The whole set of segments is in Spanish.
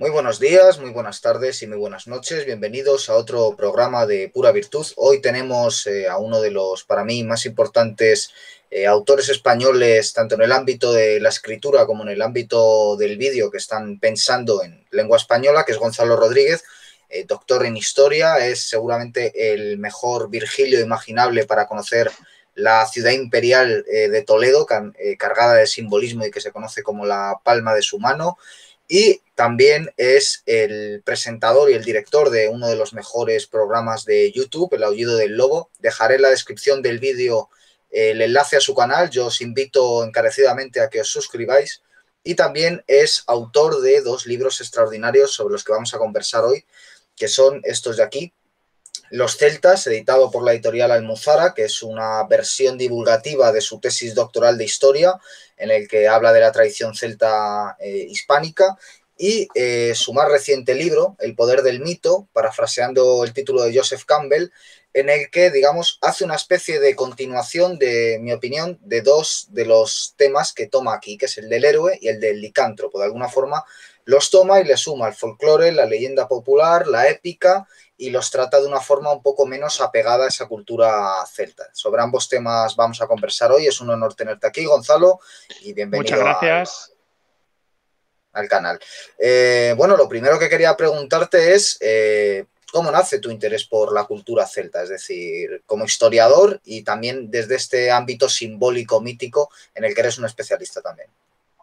Muy buenos días, muy buenas tardes y muy buenas noches. Bienvenidos a otro programa de Pura Virtud. Hoy tenemos eh, a uno de los, para mí, más importantes eh, autores españoles, tanto en el ámbito de la escritura como en el ámbito del vídeo, que están pensando en lengua española, que es Gonzalo Rodríguez, eh, doctor en historia. Es seguramente el mejor Virgilio imaginable para conocer la ciudad imperial de Toledo, cargada de simbolismo y que se conoce como la palma de su mano. Y también es el presentador y el director de uno de los mejores programas de YouTube, El Aullido del Lobo. Dejaré en la descripción del vídeo eh, el enlace a su canal. Yo os invito encarecidamente a que os suscribáis. Y también es autor de dos libros extraordinarios sobre los que vamos a conversar hoy, que son estos de aquí. Los Celtas, editado por la editorial Almuzara, que es una versión divulgativa de su tesis doctoral de historia, en el que habla de la tradición celta eh, hispánica, y eh, su más reciente libro, El poder del mito, parafraseando el título de Joseph Campbell, en el que, digamos, hace una especie de continuación, de mi opinión, de dos de los temas que toma aquí, que es el del héroe y el del licántropo. De alguna forma los toma y le suma el folclore, la leyenda popular, la épica y los trata de una forma un poco menos apegada a esa cultura celta. Sobre ambos temas vamos a conversar hoy. Es un honor tenerte aquí, Gonzalo, y bienvenido. Muchas gracias al canal. Eh, bueno, lo primero que quería preguntarte es eh, cómo nace tu interés por la cultura celta, es decir, como historiador y también desde este ámbito simbólico mítico en el que eres un especialista también.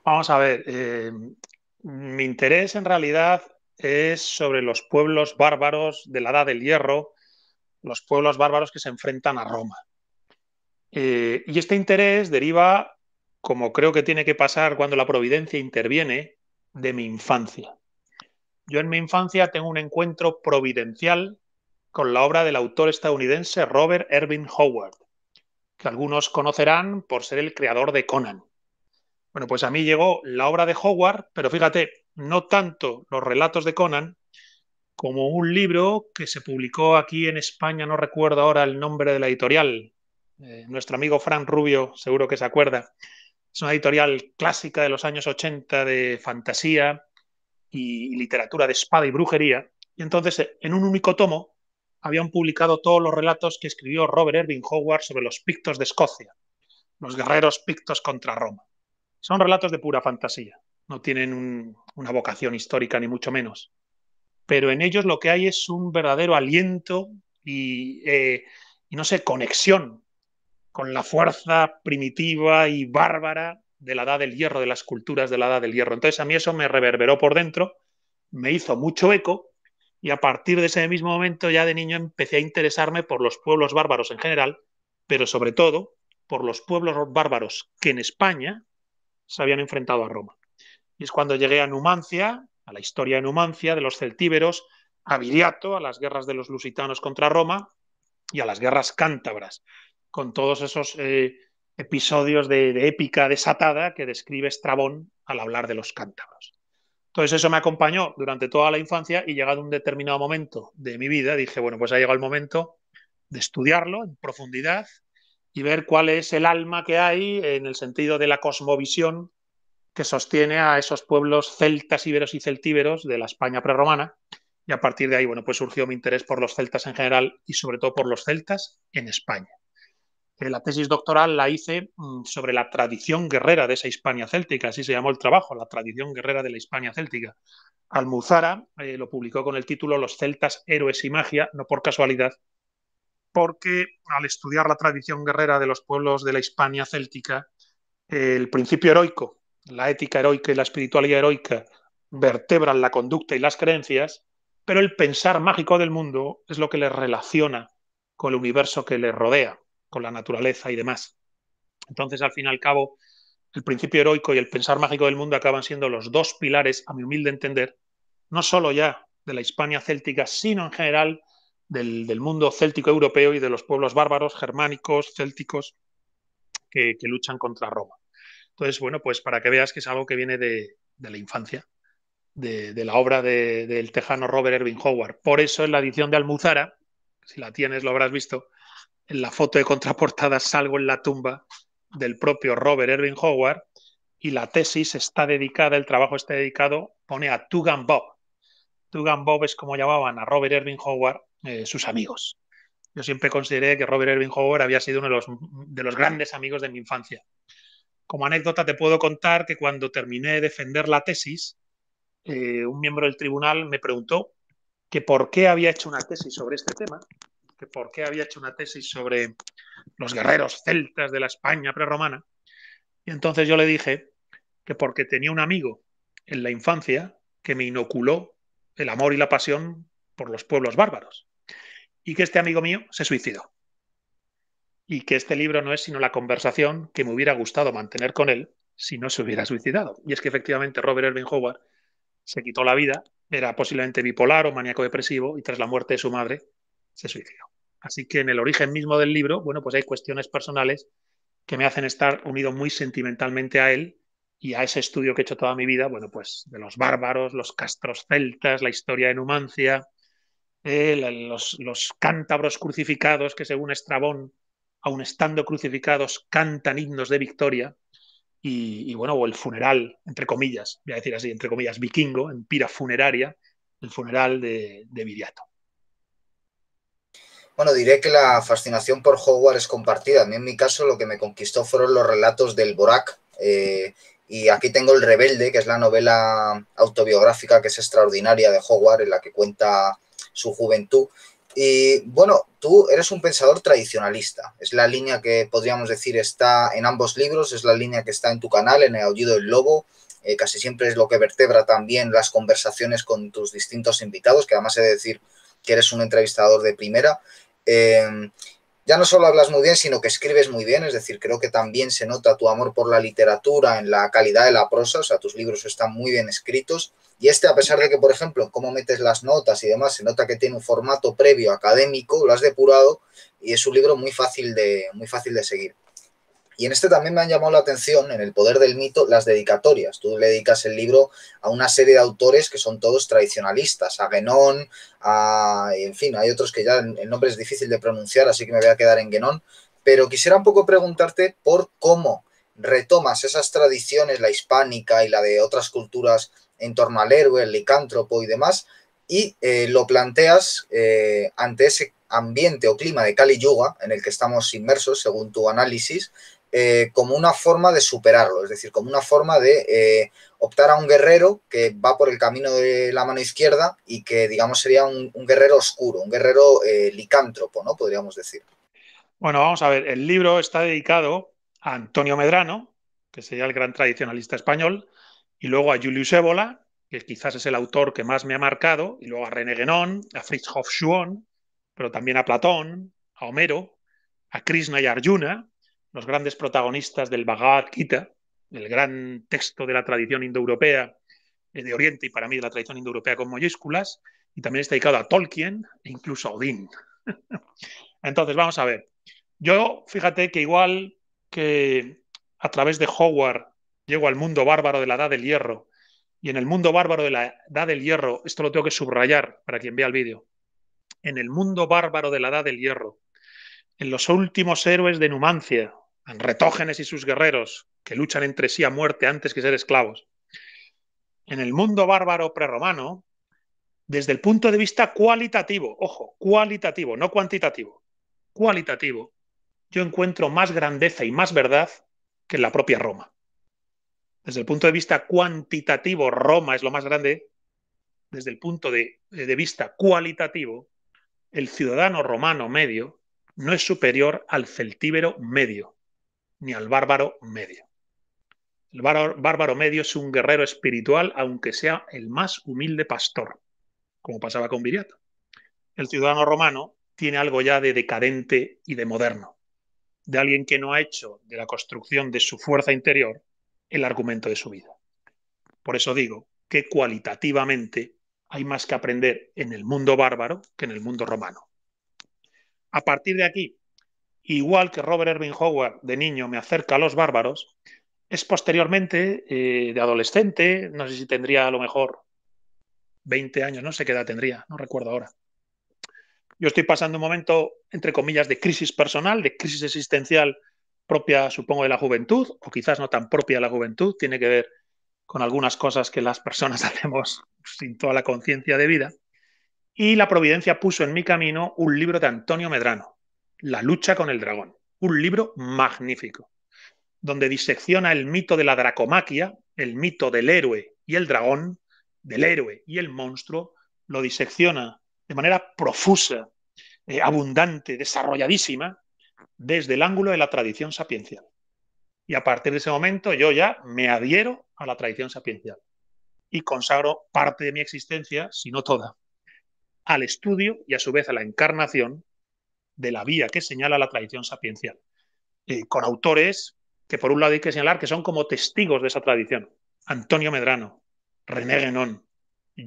Vamos a ver, eh, mi interés en realidad es sobre los pueblos bárbaros de la Edad del Hierro, los pueblos bárbaros que se enfrentan a Roma. y este interés deriva, como creo que tiene que pasar cuando la providencia interviene, de mi infancia. Yo en mi infancia tengo un encuentro providencial con la obra del autor estadounidense Robert Irving Howard, que algunos conocerán por ser el creador de Conan. Bueno, pues a mí llegó la obra de Howard, pero fíjate, no tanto los relatos de Conan, como un libro que se publicó aquí en España, no recuerdo ahora el nombre de la editorial, eh, nuestro amigo Fran Rubio seguro que se acuerda, es una editorial clásica de los años 80 de fantasía y literatura de espada y brujería. Y entonces, eh, en un único tomo, habían publicado todos los relatos que escribió Robert Irving Howard sobre los pictos de Escocia, los guerreros pictos contra Roma. Son relatos de pura fantasía, no tienen una vocación histórica ni mucho menos. Pero en ellos lo que hay es un verdadero aliento y, eh, y no sé, conexión con la fuerza primitiva y bárbara de la edad del hierro, de las culturas de la edad del hierro. Entonces a mí eso me reverberó por dentro, me hizo mucho eco y a partir de ese mismo momento ya de niño empecé a interesarme por los pueblos bárbaros en general, pero sobre todo por los pueblos bárbaros que en España se habían enfrentado a Roma. Y es cuando llegué a Numancia, a la historia de Numancia, de los celtíberos, a Viriato, a las guerras de los lusitanos contra Roma y a las guerras cántabras con todos esos eh, episodios de, épica desatada que describe Estrabón al hablar de los cántabros. Entonces eso me acompañó durante toda la infancia y llegado un determinado momento de mi vida dije, bueno, pues ha llegado el momento de estudiarlo en profundidad y ver cuál es el alma que hay en el sentido de la cosmovisión que sostiene a esos pueblos celtas, íberos y celtíberos de la España prerromana. Y a partir de ahí, bueno, pues surgió mi interés por los celtas en general y sobre todo por los celtas en España la tesis doctoral la hice mm, sobre la tradición guerrera de esa Hispania céltica, así se llamó el trabajo, la tradición guerrera de la Hispania céltica. Almuzara eh, lo publicó con el título Los celtas, héroes y magia, no por casualidad, porque al estudiar la tradición guerrera de los pueblos de la Hispania céltica, el principio heroico, la ética heroica y la espiritualidad heroica vertebran la conducta y las creencias, pero el pensar mágico del mundo es lo que les relaciona con el universo que les rodea con la naturaleza y demás. Entonces, al fin y al cabo, el principio heroico y el pensar mágico del mundo acaban siendo los dos pilares, a mi humilde entender, no solo ya de la Hispania céltica, sino en general del, mundo céltico europeo y de los pueblos bárbaros, germánicos, célticos, que, luchan contra Roma. Entonces, bueno, pues para que veas que es algo que viene de, la infancia, de, la obra del tejano Robert Irving Howard. Por eso en la edición de Almuzara, si la tienes lo habrás visto, en la foto de contraportada salgo en la tumba del propio Robert Erwin Howard y la tesis está dedicada, el trabajo está dedicado, pone a Tugan Bob. Tugan Bob es como llamaban a Robert Irving Howard eh, sus amigos. Yo siempre consideré que Robert Irving Howard había sido uno de los, grandes amigos de mi infancia. Como anécdota te puedo contar que cuando terminé de defender la tesis, eh, un miembro del tribunal me preguntó que por qué había hecho una tesis sobre este tema que por qué había hecho una tesis sobre los guerreros celtas de la España prerromana. Y entonces yo le dije que porque tenía un amigo en la infancia que me inoculó el amor y la pasión por los pueblos bárbaros. Y que este amigo mío se suicidó. Y que este libro no es sino la conversación que me hubiera gustado mantener con él si no se hubiera suicidado. Y es que efectivamente Robert Irving Howard se quitó la vida, era posiblemente bipolar o maníaco depresivo y tras la muerte de su madre se suicidó. Así que en el origen mismo del libro, bueno, pues hay cuestiones personales que me hacen estar unido muy sentimentalmente a él y a ese estudio que he hecho toda mi vida, bueno, pues de los bárbaros, los castros celtas, la historia de Numancia, eh, los, cántabros crucificados que según Estrabón, aun estando crucificados, cantan himnos de victoria, y, bueno, o el funeral, entre comillas, voy a decir así, entre comillas, vikingo, en pira funeraria, el funeral de, de Viriato. Bueno, diré que la fascinación por Howard es compartida. A mí en mi caso lo que me conquistó fueron los relatos del Borac. Eh, y aquí tengo El Rebelde, que es la novela autobiográfica que es extraordinaria de Howard, en la que cuenta su juventud. Y bueno, tú eres un pensador tradicionalista. Es la línea que podríamos decir está en ambos libros, es la línea que está en tu canal, en El Aullido del Lobo. Eh, casi siempre es lo que vertebra también las conversaciones con tus distintos invitados, que además he de decir que eres un entrevistador de primera. Eh, ya no solo hablas muy bien, sino que escribes muy bien, es decir, creo que también se nota tu amor por la literatura en la calidad de la prosa, o sea, tus libros están muy bien escritos. Y este, a pesar de que, por ejemplo, cómo metes las notas y demás, se nota que tiene un formato previo académico, lo has depurado y es un libro muy fácil de, muy fácil de seguir. Y en este también me han llamado la atención, en El Poder del Mito, las dedicatorias. Tú le dedicas el libro a una serie de autores que son todos tradicionalistas, a Genón, a, en fin, hay otros que ya el nombre es difícil de pronunciar, así que me voy a quedar en Genón. Pero quisiera un poco preguntarte por cómo retomas esas tradiciones, la hispánica y la de otras culturas en torno al héroe, el licántropo y demás, y eh, lo planteas eh, ante ese ambiente o clima de Kali Yuga en el que estamos inmersos, según tu análisis, eh, como una forma de superarlo, es decir, como una forma de eh, optar a un guerrero que va por el camino de la mano izquierda y que, digamos, sería un, guerrero oscuro, un guerrero eh, licántropo, ¿no? Podríamos decir. Bueno, vamos a ver, el libro está dedicado a Antonio Medrano, que sería el gran tradicionalista español, y luego a Julius Ébola, que quizás es el autor que más me ha marcado, y luego a René Guénon, a Fritz pero también a Platón, a Homero, a Krishna y Arjuna, los grandes protagonistas del Bhagavad Gita, el gran texto de la tradición indoeuropea, de Oriente y para mí de la tradición indoeuropea con mayúsculas, y también está dedicado a Tolkien e incluso a Odín. Entonces, vamos a ver. Yo, fíjate que igual que a través de Howard llego al mundo bárbaro de la Edad del Hierro, y en el mundo bárbaro de la Edad del Hierro, esto lo tengo que subrayar para quien vea el vídeo, en el mundo bárbaro de la Edad del Hierro, en los últimos héroes de Numancia, en Retógenes y sus guerreros, que luchan entre sí a muerte antes que ser esclavos. En el mundo bárbaro prerromano, desde el punto de vista cualitativo, ojo, cualitativo, no cuantitativo, cualitativo, yo encuentro más grandeza y más verdad que en la propia Roma. Desde el punto de vista cuantitativo, Roma es lo más grande. Desde el punto de, de vista cualitativo, el ciudadano romano medio no es superior al celtíbero medio, ni al bárbaro medio. El bárbaro medio es un guerrero espiritual, aunque sea el más humilde pastor, como pasaba con Viriato. El ciudadano romano tiene algo ya de decadente y de moderno, de alguien que no ha hecho de la construcción de su fuerza interior el argumento de su vida. Por eso digo que cualitativamente hay más que aprender en el mundo bárbaro que en el mundo romano. A partir de aquí, igual que Robert Irving Howard de niño me acerca a los bárbaros, es posteriormente eh, de adolescente, no sé si tendría a lo mejor 20 años, no sé qué edad tendría, no recuerdo ahora. Yo estoy pasando un momento, entre comillas, de crisis personal, de crisis existencial propia, supongo, de la juventud, o quizás no tan propia de la juventud, tiene que ver con algunas cosas que las personas hacemos sin toda la conciencia de vida. Y la providencia puso en mi camino un libro de Antonio Medrano, La lucha con el dragón, un libro magnífico, donde disecciona el mito de la dracomaquia, el mito del héroe y el dragón, del héroe y el monstruo, lo disecciona de manera profusa, eh, abundante, desarrolladísima, desde el ángulo de la tradición sapiencial. Y a partir de ese momento yo ya me adhiero a la tradición sapiencial y consagro parte de mi existencia, si no toda, al estudio y a su vez a la encarnación de la vía que señala la tradición sapiencial, eh, con autores que por un lado hay que señalar que son como testigos de esa tradición. Antonio Medrano, René Guénon,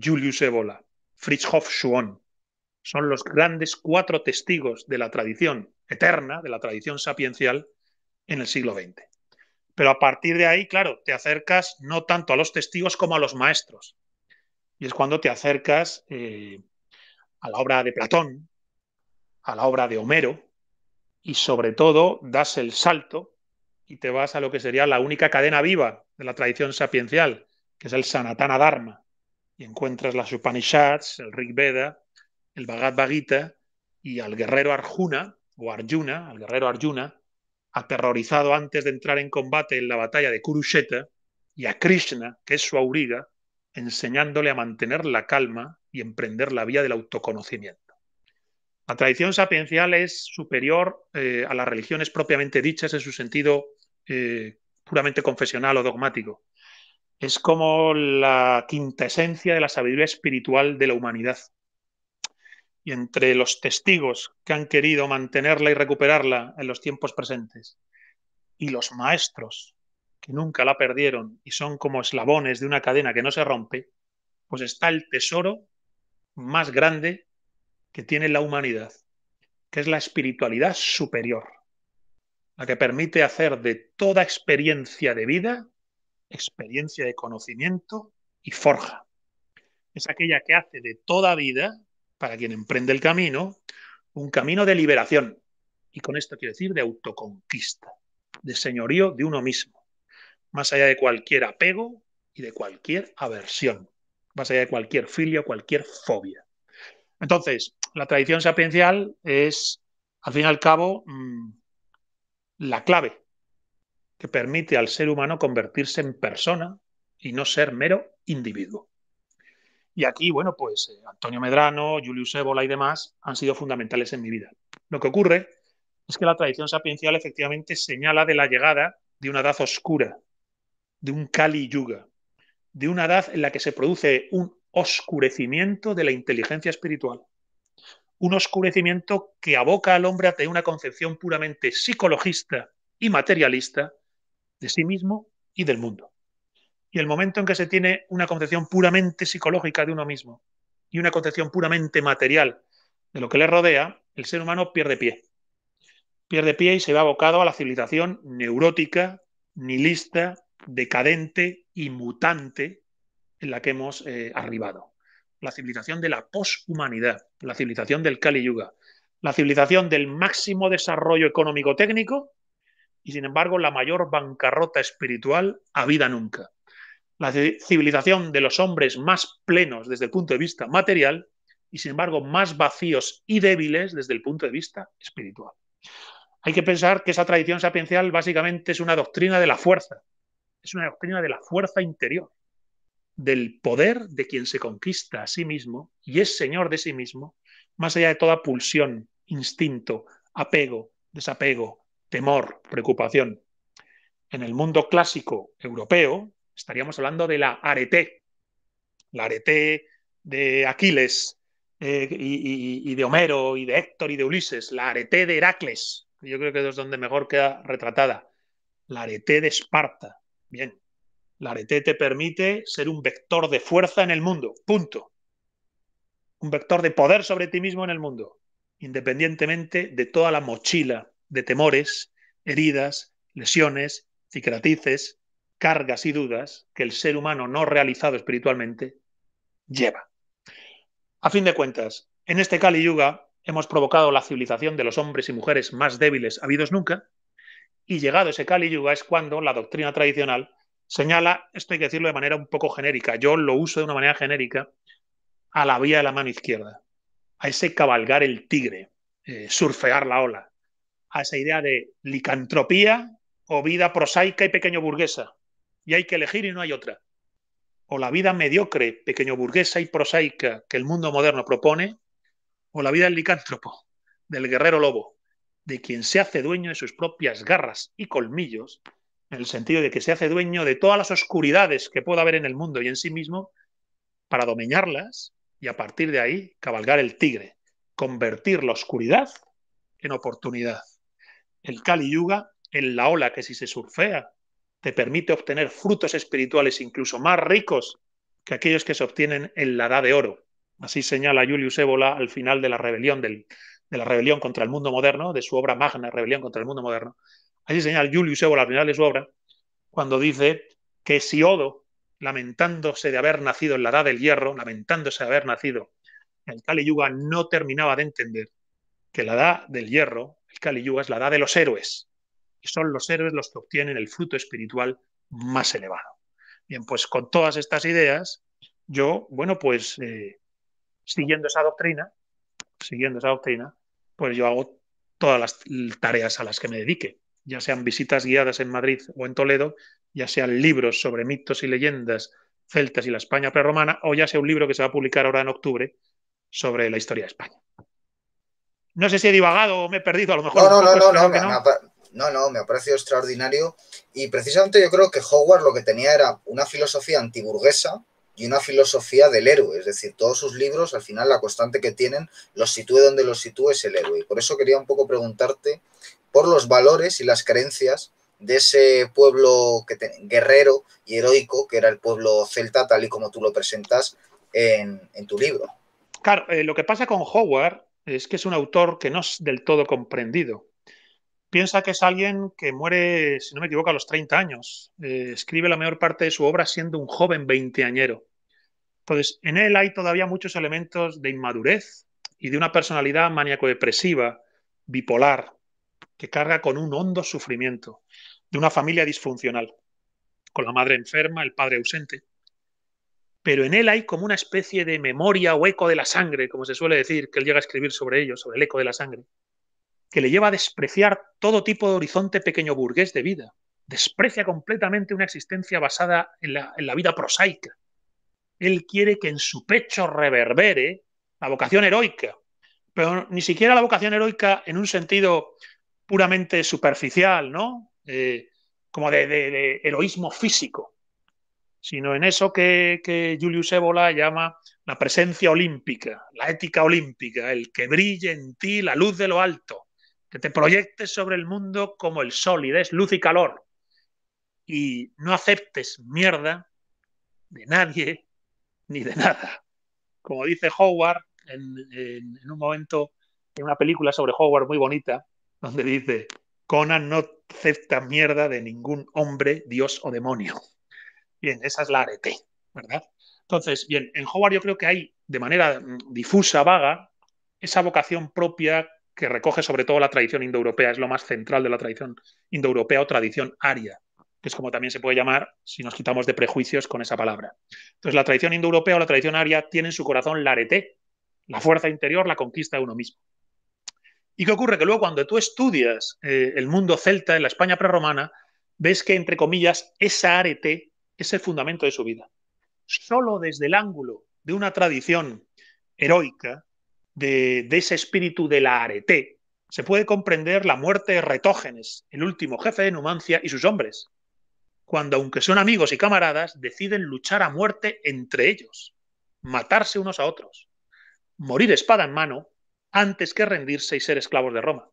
Julius Evola, Fritz Hofschuon, son los grandes cuatro testigos de la tradición eterna, de la tradición sapiencial en el siglo XX. Pero a partir de ahí, claro, te acercas no tanto a los testigos como a los maestros. Y es cuando te acercas eh, a la obra de Platón, a la obra de Homero, y sobre todo das el salto y te vas a lo que sería la única cadena viva de la tradición sapiencial, que es el Sanatana Dharma, y encuentras las Upanishads, el Rig Veda, el Bhagavad Gita y al guerrero Arjuna, o Arjuna, al guerrero Arjuna, aterrorizado antes de entrar en combate en la batalla de Kurusheta, y a Krishna, que es su auriga, enseñándole a mantener la calma y emprender la vía del autoconocimiento. La tradición sapiencial es superior eh, a las religiones propiamente dichas en su sentido eh, puramente confesional o dogmático. Es como la quinta esencia de la sabiduría espiritual de la humanidad. Y entre los testigos que han querido mantenerla y recuperarla en los tiempos presentes y los maestros que nunca la perdieron y son como eslabones de una cadena que no se rompe, pues está el tesoro más grande que tiene la humanidad, que es la espiritualidad superior, la que permite hacer de toda experiencia de vida, experiencia de conocimiento y forja. Es aquella que hace de toda vida, para quien emprende el camino, un camino de liberación. Y con esto quiero decir de autoconquista, de señorío de uno mismo más allá de cualquier apego y de cualquier aversión, más allá de cualquier filio, cualquier fobia. Entonces, la tradición sapiencial es, al fin y al cabo, mm, la clave que permite al ser humano convertirse en persona y no ser mero individuo. Y aquí, bueno, pues eh, Antonio Medrano, Julius Ébola y demás han sido fundamentales en mi vida. Lo que ocurre es que la tradición sapiencial efectivamente señala de la llegada de una edad oscura, de un Kali Yuga, de una edad en la que se produce un oscurecimiento de la inteligencia espiritual. Un oscurecimiento que aboca al hombre tener una concepción puramente psicologista y materialista de sí mismo y del mundo. Y el momento en que se tiene una concepción puramente psicológica de uno mismo y una concepción puramente material de lo que le rodea, el ser humano pierde pie. Pierde pie y se va abocado a la civilización neurótica, nihilista, decadente y mutante en la que hemos eh, arribado. La civilización de la poshumanidad, la civilización del Kali Yuga, la civilización del máximo desarrollo económico-técnico y, sin embargo, la mayor bancarrota espiritual habida nunca. La civilización de los hombres más plenos desde el punto de vista material y, sin embargo, más vacíos y débiles desde el punto de vista espiritual. Hay que pensar que esa tradición sapiencial básicamente es una doctrina de la fuerza, es una doctrina de la fuerza interior, del poder de quien se conquista a sí mismo y es señor de sí mismo, más allá de toda pulsión, instinto, apego, desapego, temor, preocupación. En el mundo clásico europeo estaríamos hablando de la areté, la areté de Aquiles eh, y, y de Homero y de Héctor y de Ulises, la areté de Heracles, yo creo que es donde mejor queda retratada, la areté de Esparta, Bien, la arete te permite ser un vector de fuerza en el mundo, punto. Un vector de poder sobre ti mismo en el mundo, independientemente de toda la mochila de temores, heridas, lesiones, cicatrices, cargas y dudas que el ser humano no realizado espiritualmente lleva. A fin de cuentas, en este Kali Yuga hemos provocado la civilización de los hombres y mujeres más débiles habidos nunca y llegado ese Kali Yuga es cuando la doctrina tradicional señala, esto hay que decirlo de manera un poco genérica, yo lo uso de una manera genérica, a la vía de la mano izquierda, a ese cabalgar el tigre, eh, surfear la ola, a esa idea de licantropía o vida prosaica y pequeño burguesa, y hay que elegir y no hay otra. O la vida mediocre, pequeño burguesa y prosaica que el mundo moderno propone, o la vida del licántropo, del guerrero lobo, de quien se hace dueño de sus propias garras y colmillos, en el sentido de que se hace dueño de todas las oscuridades que pueda haber en el mundo y en sí mismo, para domeñarlas y a partir de ahí cabalgar el tigre, convertir la oscuridad en oportunidad. El Kali Yuga en la ola que si se surfea te permite obtener frutos espirituales incluso más ricos que aquellos que se obtienen en la edad de oro. Así señala Julius Ébola al final de la rebelión del, de la rebelión contra el mundo moderno, de su obra magna, Rebelión contra el mundo moderno. allí señala Julius Evo, al final de su obra, cuando dice que si Odo, lamentándose de haber nacido en la edad del hierro, lamentándose de haber nacido en el Kali Yuga, no terminaba de entender que la edad del hierro, el Kali Yuga, es la edad de los héroes. Y son los héroes los que obtienen el fruto espiritual más elevado. Bien, pues con todas estas ideas, yo, bueno, pues eh, siguiendo esa doctrina, siguiendo esa doctrina, pues yo hago todas las tareas a las que me dedique, ya sean visitas guiadas en Madrid o en Toledo, ya sean libros sobre mitos y leyendas celtas y la España prerromana, o ya sea un libro que se va a publicar ahora en octubre sobre la historia de España. No sé si he divagado o me he perdido, a lo mejor. No, no, no, no, no. no, no, me ha parecido extraordinario. Y precisamente yo creo que Howard lo que tenía era una filosofía antiburguesa y una filosofía del héroe. Es decir, todos sus libros, al final, la constante que tienen, los sitúe donde los sitúe es el héroe. Y por eso quería un poco preguntarte por los valores y las creencias de ese pueblo guerrero y heroico que era el pueblo celta, tal y como tú lo presentas en, tu libro. Claro, eh, lo que pasa con Howard es que es un autor que no es del todo comprendido. Piensa que es alguien que muere, si no me equivoco, a los 30 años. Eh, escribe la mayor parte de su obra siendo un joven veinteañero. Entonces, en él hay todavía muchos elementos de inmadurez y de una personalidad maníaco-depresiva, bipolar, que carga con un hondo sufrimiento, de una familia disfuncional, con la madre enferma, el padre ausente. Pero en él hay como una especie de memoria o eco de la sangre, como se suele decir, que él llega a escribir sobre ello, sobre el eco de la sangre, que le lleva a despreciar todo tipo de horizonte pequeño burgués de vida. Desprecia completamente una existencia basada en la, en la vida prosaica, él quiere que en su pecho reverbere la vocación heroica, pero ni siquiera la vocación heroica en un sentido puramente superficial, ¿no? Eh, como de, heroísmo físico, sino en eso que, Julius Evola llama la presencia olímpica, la ética olímpica, el que brille en ti la luz de lo alto, que te proyectes sobre el mundo como el sol y des luz y calor. Y no aceptes mierda de nadie ni de nada. Como dice Howard en, un momento, en una película sobre Howard muy bonita, donde dice, Conan no acepta mierda de ningún hombre, dios o demonio. Bien, esa es la arete, ¿verdad? Entonces, bien, en Howard yo creo que hay, de manera mm, difusa, vaga, esa vocación propia que recoge sobre todo la tradición indoeuropea, es lo más central de la tradición indoeuropea o tradición aria que es como también se puede llamar si nos quitamos de prejuicios con esa palabra. Entonces, la tradición indoeuropea o la tradición aria tiene en su corazón la areté, la fuerza interior, la conquista de uno mismo. ¿Y qué ocurre? Que luego cuando tú estudias eh, el mundo celta en la España prerromana, ves que, entre comillas, esa arete es el fundamento de su vida. Solo desde el ángulo de una tradición heroica, de, de ese espíritu de la arete, se puede comprender la muerte de Retógenes, el último jefe de Numancia, y sus hombres, cuando, aunque son amigos y camaradas, deciden luchar a muerte entre ellos, matarse unos a otros, morir espada en mano antes que rendirse y ser esclavos de Roma.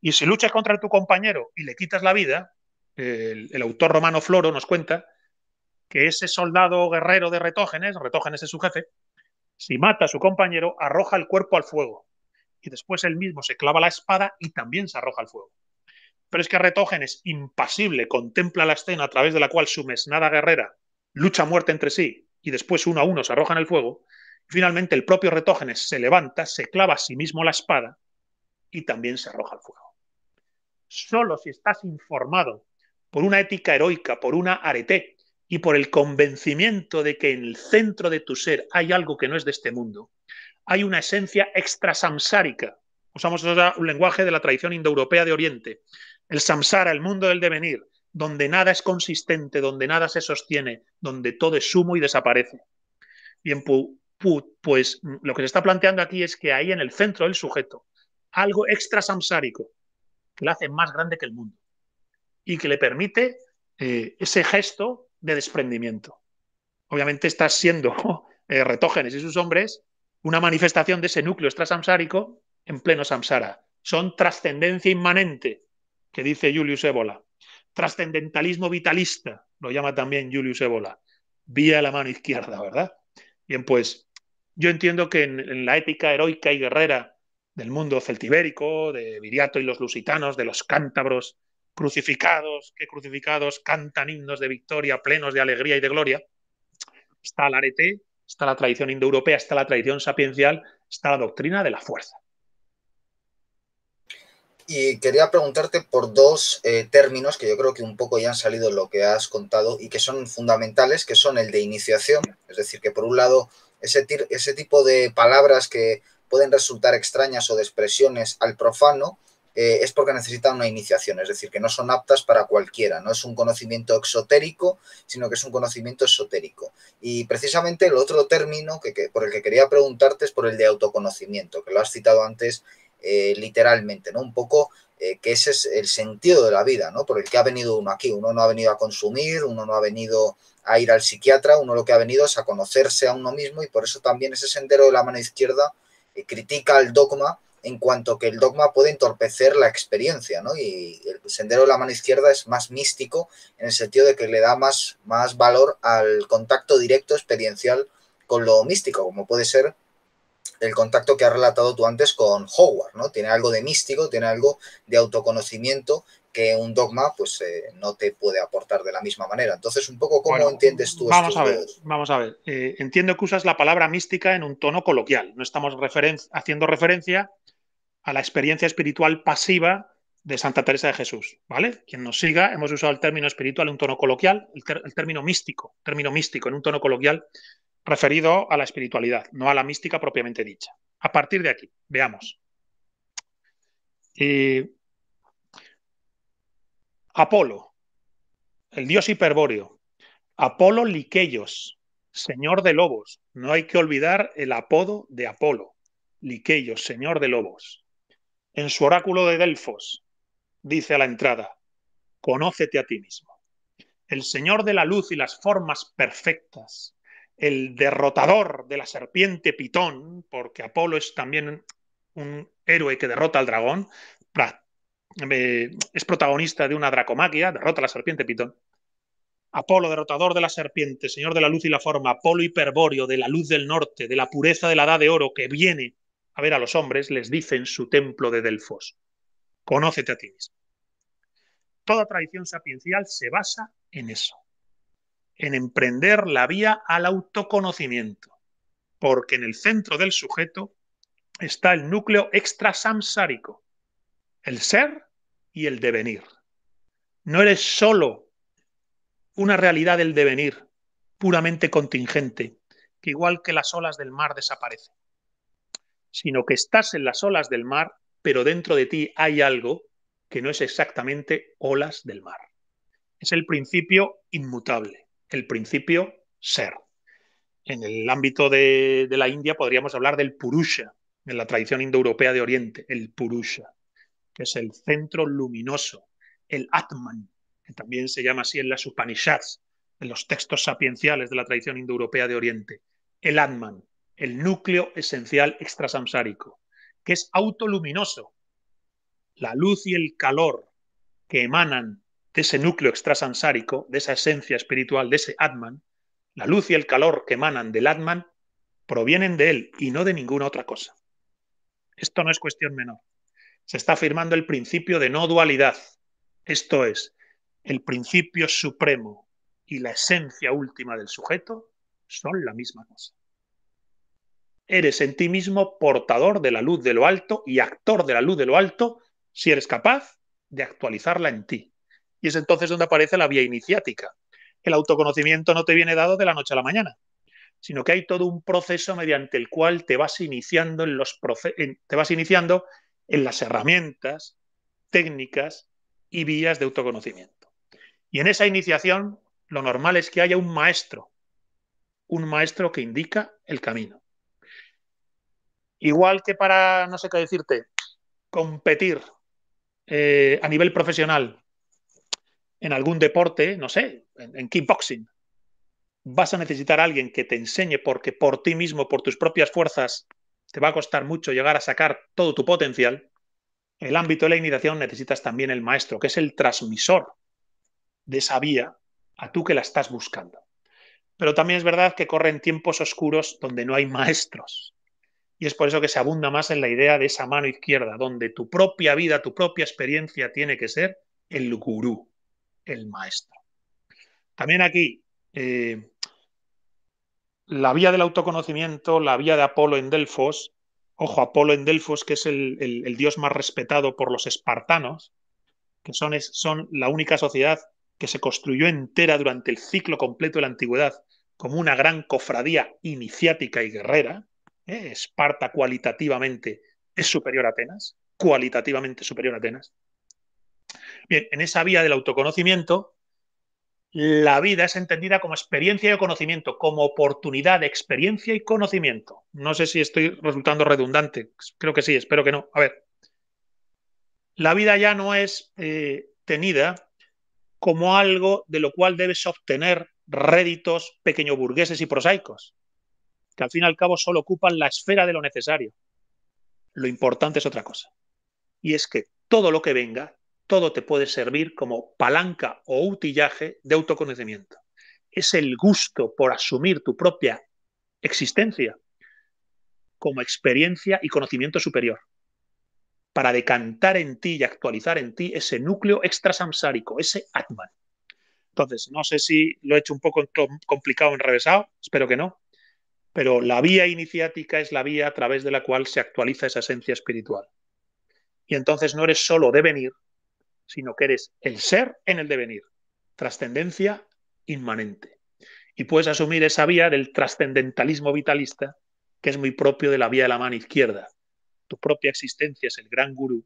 Y si luchas contra tu compañero y le quitas la vida, el, autor romano Floro nos cuenta que ese soldado guerrero de Retógenes, Retógenes es su jefe, si mata a su compañero, arroja el cuerpo al fuego. Y después él mismo se clava la espada y también se arroja al fuego. Pero es que Retógenes, impasible, contempla la escena a través de la cual su mesnada guerrera lucha a muerte entre sí y después uno a uno se arroja en el fuego. finalmente, el propio Retógenes se levanta, se clava a sí mismo la espada y también se arroja al fuego. Solo si estás informado por una ética heroica, por una areté y por el convencimiento de que en el centro de tu ser hay algo que no es de este mundo, hay una esencia extrasamsárica. Usamos un lenguaje de la tradición indoeuropea de Oriente. El samsara, el mundo del devenir, donde nada es consistente, donde nada se sostiene, donde todo es sumo y desaparece. Bien, pues mm, lo que se está planteando aquí es que ahí en el centro del sujeto, algo extra samsárico, que lo hace más grande que el mundo y que le permite eh, ese gesto de desprendimiento. Obviamente está siendo eh, Retógenes y sus hombres una manifestación de ese núcleo extrasamsárico en pleno samsara. Son trascendencia inmanente que dice Julius Ébola. Trascendentalismo vitalista, lo llama también Julius Ébola. Vía la mano izquierda, ¿verdad? Bien, pues yo entiendo que en, en la ética heroica y guerrera del mundo celtibérico, de Viriato y los lusitanos, de los cántabros crucificados, que crucificados cantan himnos de victoria, plenos de alegría y de gloria, está el arete, está la tradición indoeuropea, está la tradición sapiencial, está la doctrina de la fuerza. Y quería preguntarte por dos eh, términos que yo creo que un poco ya han salido lo que has contado y que son fundamentales, que son el de iniciación, es decir, que por un lado ese, ese tipo de palabras que pueden resultar extrañas o de expresiones al profano eh, es porque necesitan una iniciación, es decir, que no son aptas para cualquiera, no es un conocimiento exotérico, sino que es un conocimiento esotérico. Y precisamente el otro término que por el que quería preguntarte es por el de autoconocimiento, que lo has citado antes eh, literalmente, ¿no? Un poco eh, que ese es el sentido de la vida, ¿no? Por el que ha venido uno aquí. Uno no ha venido a consumir, uno no ha venido a ir al psiquiatra, uno lo que ha venido es a conocerse a uno mismo y por eso también ese sendero de la mano izquierda eh, critica el dogma en cuanto que el dogma puede entorpecer la experiencia, ¿no? Y el sendero de la mano izquierda es más místico en el sentido de que le da más, más valor al contacto directo experiencial con lo místico, como puede ser el contacto que has relatado tú antes con Howard, ¿no? Tiene algo de místico, tiene algo de autoconocimiento que un dogma pues eh, no te puede aportar de la misma manera. Entonces, un poco cómo lo entiendes tú vamos a ver, Vamos a ver, eh, entiendo que usas la palabra mística en un tono coloquial, no estamos haciendo referencia a la experiencia espiritual pasiva de Santa Teresa de Jesús, ¿vale? Quien nos siga, hemos usado el término espiritual en un tono coloquial, el, el término místico, término místico en un tono coloquial referido a la espiritualidad, no a la mística propiamente dicha. A partir de aquí, veamos. Eh, Apolo, el dios hiperbóreo. Apolo Liqueios, señor de lobos. No hay que olvidar el apodo de Apolo. Liqueios, señor de lobos. En su oráculo de Delfos, dice a la entrada, conócete a ti mismo. El señor de la luz y las formas perfectas, el derrotador de la serpiente Pitón, porque Apolo es también un héroe que derrota al dragón, eh, es protagonista de una dracomaquia, derrota a la serpiente Pitón. Apolo, derrotador de la serpiente, señor de la luz y la forma, Apolo hiperbóreo, de la luz del norte, de la pureza de la edad de oro, que viene a ver a los hombres, les dice en su templo de Delfos, conócete a ti mismo. Toda tradición sapiencial se basa en eso, en emprender la vía al autoconocimiento, porque en el centro del sujeto está el núcleo extrasamsárico, el ser y el devenir. No eres solo una realidad del devenir puramente contingente, que igual que las olas del mar desaparecen, sino que estás en las olas del mar, pero dentro de ti hay algo que no es exactamente olas del mar. Es el principio inmutable el principio ser. En el ámbito de, la India podríamos hablar del Purusha, en la tradición indoeuropea de Oriente, el Purusha, que es el centro luminoso, el Atman, que también se llama así en las Upanishads, en los textos sapienciales de la tradición indoeuropea de Oriente, el Atman, el núcleo esencial extrasamsárico, que es autoluminoso. La luz y el calor que emanan de ese núcleo extrasansárico, de esa esencia espiritual, de ese Atman, la luz y el calor que emanan del Atman provienen de él y no de ninguna otra cosa. Esto no es cuestión menor. Se está afirmando el principio de no dualidad, esto es, el principio supremo y la esencia última del sujeto son la misma cosa. Eres en ti mismo portador de la luz de lo alto y actor de la luz de lo alto si eres capaz de actualizarla en ti. Y es entonces donde aparece la vía iniciática. El autoconocimiento no te viene dado de la noche a la mañana, sino que hay todo un proceso mediante el cual te vas iniciando en, los te vas iniciando en las herramientas, técnicas y vías de autoconocimiento. Y en esa iniciación lo normal es que haya un maestro, un maestro que indica el camino. Igual que para, no sé qué decirte, competir eh, a nivel profesional en algún deporte, no sé, en, kickboxing, vas a necesitar a alguien que te enseñe porque por ti mismo, por tus propias fuerzas, te va a costar mucho llegar a sacar todo tu potencial. En el ámbito de la iniciación necesitas también el maestro, que es el transmisor de esa vía a tú que la estás buscando. Pero también es verdad que corren tiempos oscuros donde no hay maestros. Y es por eso que se abunda más en la idea de esa mano izquierda, donde tu propia vida, tu propia experiencia tiene que ser el gurú el maestro. También aquí, eh, la vía del autoconocimiento, la vía de Apolo en Delfos, ojo, Apolo en Delfos, que es el, dios más respetado por los espartanos, que son, la única sociedad que se construyó entera durante el ciclo completo de la antigüedad como una gran cofradía iniciática y guerrera. Eh, Esparta cualitativamente es superior a Atenas, cualitativamente superior a Atenas. Bien, en esa vía del autoconocimiento, la vida es entendida como experiencia y conocimiento, como oportunidad de experiencia y conocimiento. No sé si estoy resultando redundante, creo que sí, espero que no. A ver, la vida ya no es eh, tenida como algo de lo cual debes obtener réditos burgueses y prosaicos, que al fin y al cabo solo ocupan la esfera de lo necesario. Lo importante es otra cosa. Y es que todo lo que venga todo te puede servir como palanca o utillaje de autoconocimiento. Es el gusto por asumir tu propia existencia como experiencia y conocimiento superior, para decantar en ti y actualizar en ti ese núcleo extrasamsárico, ese Atman. Entonces, no sé si lo he hecho un poco complicado, enrevesado, espero que no, pero la vía iniciática es la vía a través de la cual se actualiza esa esencia espiritual. Y entonces no eres solo devenir, sino que eres el ser en el devenir, trascendencia inmanente. Y puedes asumir esa vía del trascendentalismo vitalista, que es muy propio de la vía de la mano izquierda. Tu propia existencia es el gran gurú,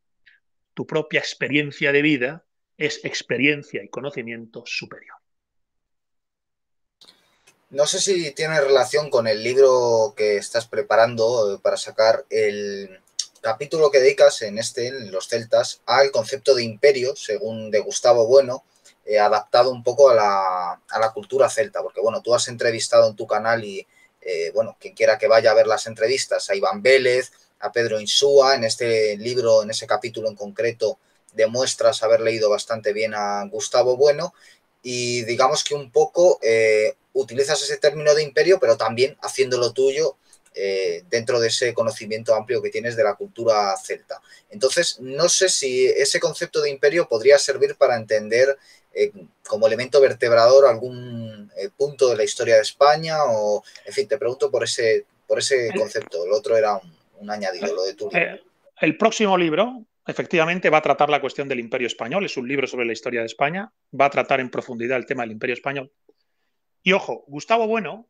tu propia experiencia de vida es experiencia y conocimiento superior. No sé si tiene relación con el libro que estás preparando para sacar el, capítulo que dedicas en este, en Los Celtas, al concepto de imperio, según de Gustavo Bueno, eh, adaptado un poco a la, cultura celta, porque bueno, tú has entrevistado en tu canal y eh, bueno, quien quiera que vaya a ver las entrevistas, a Iván Vélez, a Pedro Insúa, en este libro, en ese capítulo en concreto, demuestras haber leído bastante bien a Gustavo Bueno y digamos que un poco eh, utilizas ese término de imperio, pero también haciéndolo tuyo eh, dentro de ese conocimiento amplio que tienes de la cultura celta. Entonces, no sé si ese concepto de imperio podría servir para entender eh, como elemento vertebrador algún eh, punto de la historia de España o, en fin, te pregunto por ese, por ese concepto. El otro era un, añadido, lo de tu El próximo libro, efectivamente va a tratar la cuestión del imperio español, es un libro sobre la historia de España, va a tratar en profundidad el tema del imperio español. Y ojo, Gustavo Bueno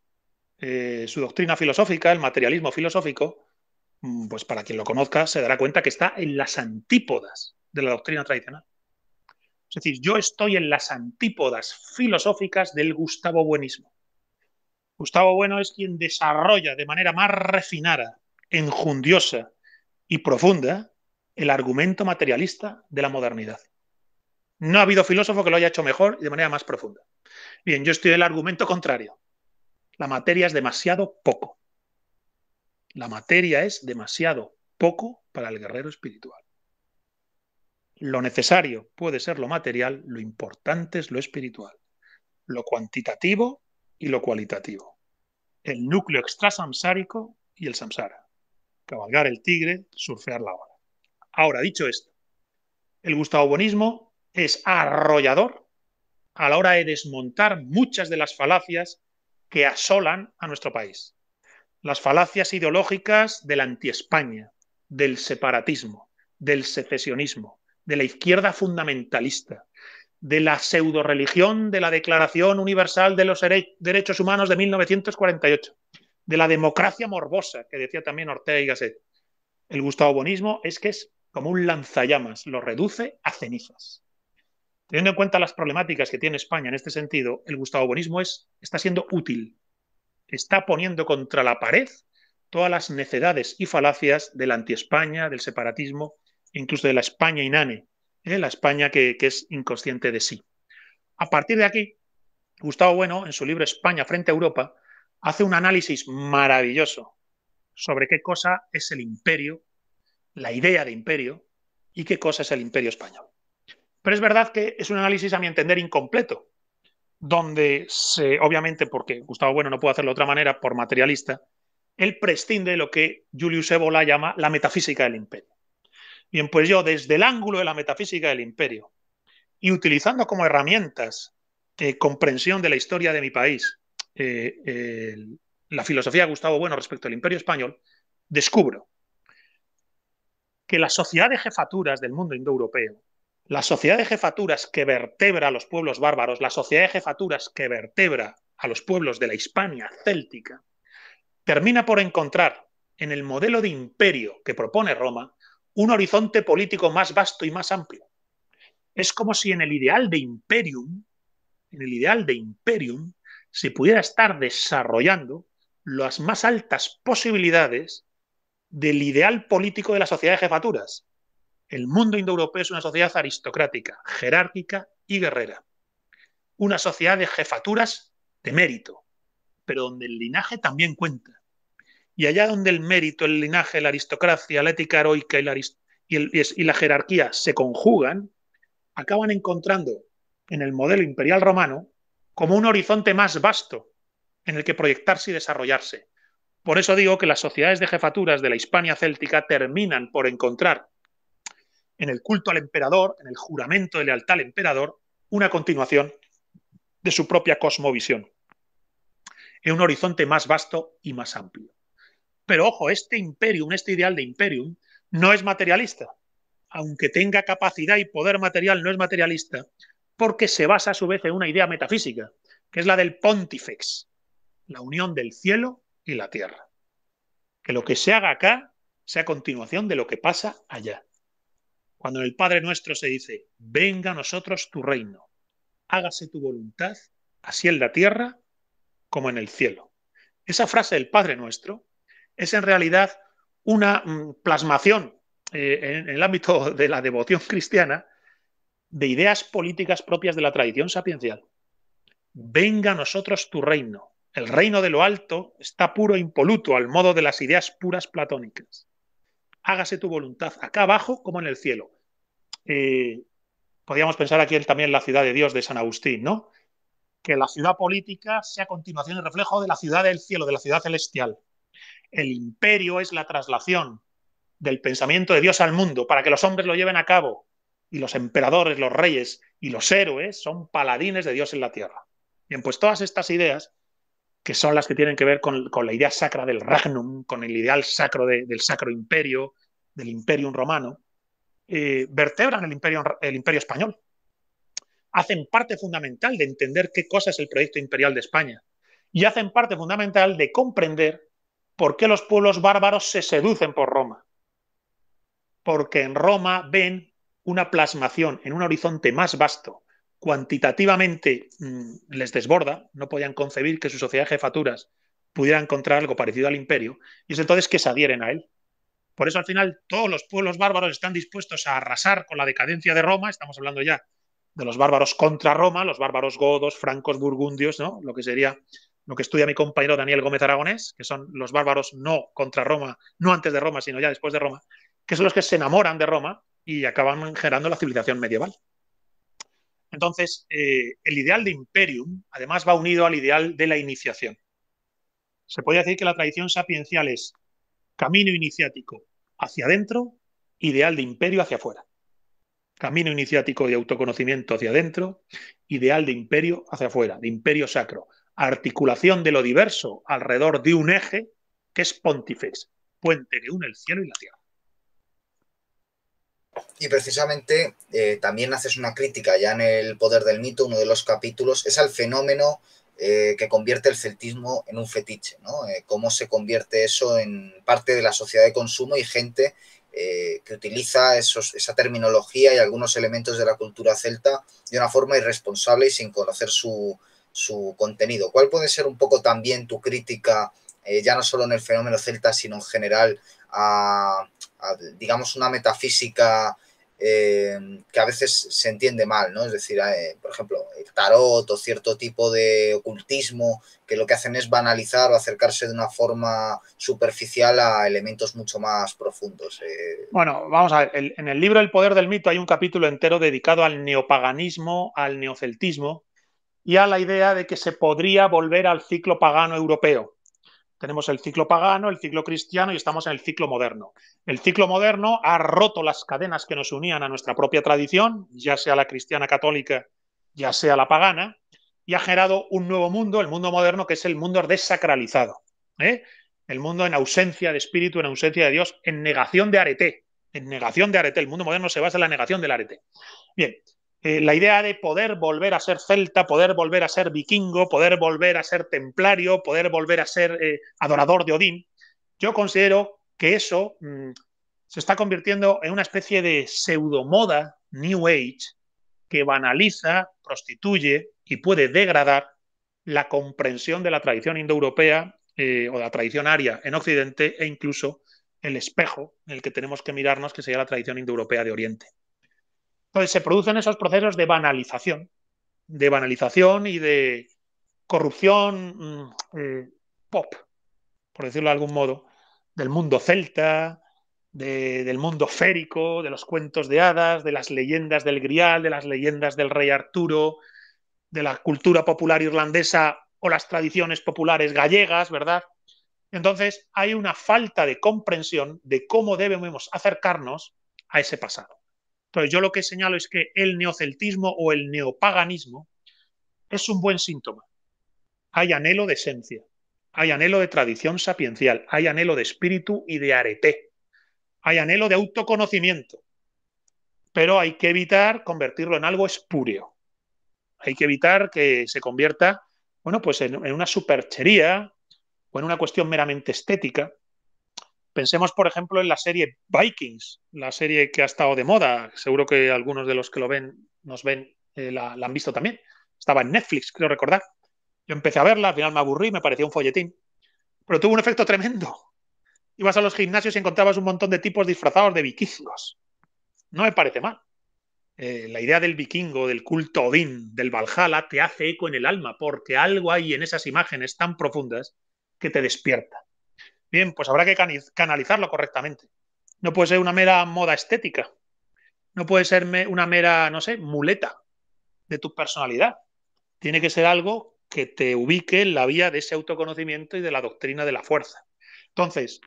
eh, su doctrina filosófica, el materialismo filosófico, mm, pues para quien lo conozca se dará cuenta que está en las antípodas de la doctrina tradicional. Es decir, yo estoy en las antípodas filosóficas del Gustavo Buenismo. Gustavo Bueno es quien desarrolla de manera más refinada, enjundiosa y profunda el argumento materialista de la modernidad. No ha habido filósofo que lo haya hecho mejor y de manera más profunda. Bien, yo estoy en el argumento contrario. La materia es demasiado poco. La materia es demasiado poco para el guerrero espiritual. Lo necesario puede ser lo material, lo importante es lo espiritual, lo cuantitativo y lo cualitativo. El núcleo extrasamsárico y el samsara. Cabalgar el tigre, surfear la ola. Ahora, dicho esto, el gustavobonismo es arrollador a la hora de desmontar muchas de las falacias que asolan a nuestro país. Las falacias ideológicas de la antiespaña, del separatismo, del secesionismo, de la izquierda fundamentalista, de la pseudo-religión de la Declaración Universal de los Derechos Humanos de 1948, de la democracia morbosa, que decía también Ortega y Gasset. El gustavo bonismo es que es como un lanzallamas, lo reduce a cenizas. Teniendo en cuenta las problemáticas que tiene España en este sentido, el Gustavo Bonismo es, está siendo útil. Está poniendo contra la pared todas las necedades y falacias del anti-España, del separatismo, incluso de la España inane, ¿eh? la España que es inconsciente de sí. A partir de aquí, Gustavo Bueno, en su libro España frente a Europa, hace un análisis maravilloso sobre qué cosa es el imperio, la idea de imperio y qué cosa es el imperio español. Pero es verdad que es un análisis, a mi entender, incompleto, donde obviamente, porque Gustavo Bueno no puede hacerlo de otra manera, por materialista, él prescinde de lo que Julius Evola llama la metafísica del imperio. Bien, pues yo, desde el ángulo de la metafísica del imperio y utilizando como herramientas eh, comprensión de la historia de mi país, eh, la filosofía de Gustavo Bueno respecto al imperio español, descubro que la sociedad de jefaturas del mundo indoeuropeo la sociedad de jefaturas que vertebra a los pueblos bárbaros, la sociedad de jefaturas que vertebra a los pueblos de la Hispania céltica, termina por encontrar en el modelo de imperio que propone Roma un horizonte político más vasto y más amplio. Es como si en el ideal de imperium, en el ideal de imperium, se pudiera estar desarrollando las más altas posibilidades del ideal político de la sociedad de jefaturas, el mundo indoeuropeo es una sociedad aristocrática, jerárquica y guerrera. Una sociedad de jefaturas de mérito, pero donde el linaje también cuenta. Y allá donde el mérito, el linaje, la aristocracia, la ética heroica y la, jerarquía se conjugan, acaban encontrando en el modelo imperial romano como un horizonte más vasto en el que proyectarse y desarrollarse. Por eso digo que las sociedades de jefaturas de la Hispania céltica terminan por encontrar en el culto al emperador, en el juramento de lealtad al emperador, una continuación de su propia cosmovisión, en un horizonte más vasto y más amplio. Pero ojo, este imperium, este ideal de imperium, no es materialista. Aunque tenga capacidad y poder material, no es materialista, porque se basa a su vez en una idea metafísica, que es la del pontifex, la unión del cielo y la tierra. Que lo que se haga acá sea continuación de lo que pasa allá. Cuando en el Padre nuestro se dice, venga a nosotros tu reino, hágase tu voluntad, así en la tierra como en el cielo. Esa frase del Padre nuestro es en realidad una mm, plasmación eh, en, en el ámbito de la devoción cristiana de ideas políticas propias de la tradición sapiencial. Venga a nosotros tu reino. El reino de lo alto está puro e impoluto al modo de las ideas puras platónicas. Hágase tu voluntad acá abajo como en el cielo. Y eh, podríamos pensar aquí también en la ciudad de Dios de San Agustín, ¿no? Que la ciudad política sea a continuación el reflejo de la ciudad del cielo, de la ciudad celestial. El imperio es la traslación del pensamiento de Dios al mundo para que los hombres lo lleven a cabo. Y los emperadores, los reyes y los héroes son paladines de Dios en la tierra. Bien, pues todas estas ideas, que son las que tienen que ver con, la idea sacra del Ragnum con el ideal sacro del sacro imperio, del imperium romano, eh, vertebran el imperio, español. Hacen parte fundamental de entender qué cosa es el proyecto imperial de España. Y hacen parte fundamental de comprender por qué los pueblos bárbaros se seducen por Roma. Porque en Roma ven una plasmación en un horizonte más vasto, cuantitativamente mm, les desborda, no podían concebir que su sociedad de jefaturas pudiera encontrar algo parecido al imperio, y es entonces que se adhieren a él. Por eso al final todos los pueblos bárbaros están dispuestos a arrasar con la decadencia de Roma, estamos hablando ya de los bárbaros contra Roma, los bárbaros godos, francos, burgundios, ¿no? Lo que sería lo que estudia mi compañero Daniel Gómez Aragonés, que son los bárbaros no contra Roma, no antes de Roma, sino ya después de Roma, que son los que se enamoran de Roma y acaban generando la civilización medieval. Entonces, eh, el ideal de imperium, además, va unido al ideal de la iniciación. Se puede decir que la tradición sapiencial es Camino iniciático hacia adentro, ideal de imperio hacia afuera. Camino iniciático de autoconocimiento hacia adentro, ideal de imperio hacia afuera, de imperio sacro. Articulación de lo diverso alrededor de un eje que es Pontifex, puente que une el cielo y la tierra. Y precisamente eh, también haces una crítica ya en el poder del mito, uno de los capítulos, es al fenómeno eh, que convierte el celtismo en un fetiche, ¿no? Eh, cómo se convierte eso en parte de la sociedad de consumo y gente eh, que utiliza esa terminología y algunos elementos de la cultura celta de una forma irresponsable y sin conocer su, su contenido. ¿Cuál puede ser un poco también tu crítica, ya no solo en el fenómeno celta, sino en general, a digamos, una metafísica eh, que a veces se entiende mal, ¿no? Es decir, eh, por ejemplo, el tarot o cierto tipo de ocultismo que lo que hacen es banalizar o acercarse de una forma superficial a elementos mucho más profundos. Eh. Bueno, vamos a ver, en el libro El poder del mito hay un capítulo entero dedicado al neopaganismo, al neoceltismo y a la idea de que se podría volver al ciclo pagano europeo. Tenemos el ciclo pagano, el ciclo cristiano y estamos en el ciclo moderno. El ciclo moderno ha roto las cadenas que nos unían a nuestra propia tradición, ya sea la cristiana católica, ya sea la pagana, y ha generado un nuevo mundo, el mundo moderno, que es el mundo desacralizado. ¿eh? El mundo en ausencia de espíritu, en ausencia de Dios, en negación de arete. En negación de arete. El mundo moderno se basa en la negación del arete. Bien, eh, la idea de poder volver a ser celta, poder volver a ser vikingo, poder volver a ser templario, poder volver a ser eh, adorador de Odín, yo considero que eso mm, se está convirtiendo en una especie de pseudomoda New Age que banaliza, prostituye y puede degradar la comprensión de la tradición indoeuropea eh, o la tradición aria en Occidente e incluso el espejo en el que tenemos que mirarnos, que sería la tradición indoeuropea de Oriente. Entonces se producen esos procesos de banalización, de banalización y de corrupción mm, eh, pop, por decirlo de algún modo, del mundo celta, del mundo férico, de los cuentos de hadas, de las leyendas del Grial, de las leyendas del rey Arturo, de la cultura popular irlandesa o las tradiciones populares gallegas, ¿verdad? Entonces hay una falta de comprensión de cómo debemos acercarnos a ese pasado. Entonces, yo lo que señalo es que el neoceltismo o el neopaganismo es un buen síntoma. Hay anhelo de esencia, hay anhelo de tradición sapiencial, hay anhelo de espíritu y de arete, hay anhelo de autoconocimiento, pero hay que evitar convertirlo en algo espúreo. Hay que evitar que se convierta, bueno, pues en una superchería o en una cuestión meramente estética, Pensemos, por ejemplo, en la serie Vikings, la serie que ha estado de moda. Seguro que algunos de los que lo ven, nos ven, eh, la, han visto también. Estaba en Netflix, creo recordar. Yo empecé a verla, al final me aburrí, me parecía un folletín. Pero tuvo un efecto tremendo. Ibas a los gimnasios y encontrabas un montón de tipos disfrazados de vikingos. No me parece mal. Eh, la idea del vikingo, del culto Odín, del Valhalla, te hace eco en el alma, porque algo hay en esas imágenes tan profundas que te despierta. Bien, pues habrá que canalizarlo correctamente. No puede ser una mera moda estética. No puede ser una mera, no sé, muleta de tu personalidad. Tiene que ser algo que te ubique en la vía de ese autoconocimiento y de la doctrina de la fuerza. Entonces,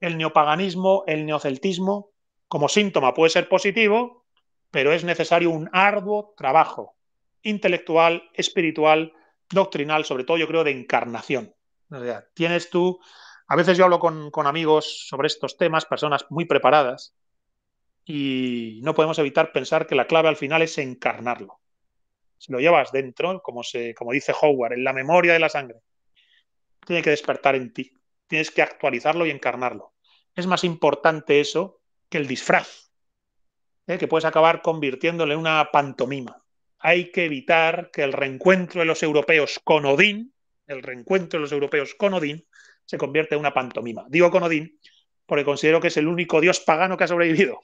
el neopaganismo, el neoceltismo, como síntoma puede ser positivo, pero es necesario un arduo trabajo intelectual, espiritual, doctrinal, sobre todo yo creo de encarnación. sea, tienes tú a veces yo hablo con, amigos sobre estos temas, personas muy preparadas, y no podemos evitar pensar que la clave al final es encarnarlo. Si lo llevas dentro, como, se, como dice Howard, en la memoria de la sangre, tiene que despertar en ti. Tienes que actualizarlo y encarnarlo. Es más importante eso que el disfraz, ¿eh? que puedes acabar convirtiéndole en una pantomima. Hay que evitar que el reencuentro de los europeos con Odín, el reencuentro de los europeos con Odín, se convierte en una pantomima. Digo con Odín porque considero que es el único dios pagano que ha sobrevivido.